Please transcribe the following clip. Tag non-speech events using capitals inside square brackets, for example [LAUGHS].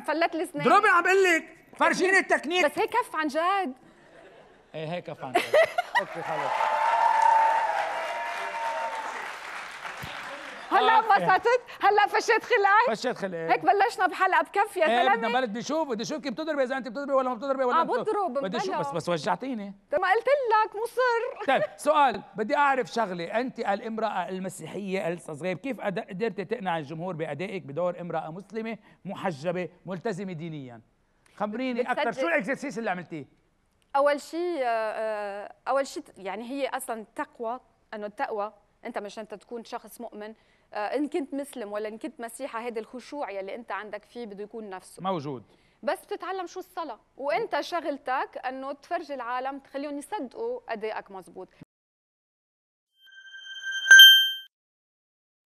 فلت الاسنان ضربي عم بقول لك فرجيني التكنيك بس هي كف عن جد ايه هي كف عن جد [LAUGHS] اوكي خلص هلا آه، انبسطت هلا فشيت خلقك فشيت خلقك هيك بلشنا بحلقه بكفي يا زلمه إيه، بدنا بلد نشوف بدي اشوف كيف بتضربي اذا انت بتضربي ولا ما بتضربي ولا اه بضرب بدي اشوف بس بس وجعتيني ما قلت لك مصر طيب سؤال بدي اعرف شغله انت الامراه المسيحيه الصغير كيف قدرتي تقنع الجمهور بادائك بدور امراه مسلمه محجبه ملتزمه دينيا خبريني اكثر شو الاكسرسيس اللي عملتيه اول شيء آه، آه، اول شيء يعني هي اصلا تقوى انه التقوى انت مش انت تكون شخص مؤمن آه، ان كنت مسلم ولا ان كنت مسيحي هذا الخشوع يلي انت عندك فيه بده يكون نفسه موجود بس بتتعلم شو الصلاه وانت شغلتك انه تفرج العالم تخليهم يصدقوا ادائك مزبوط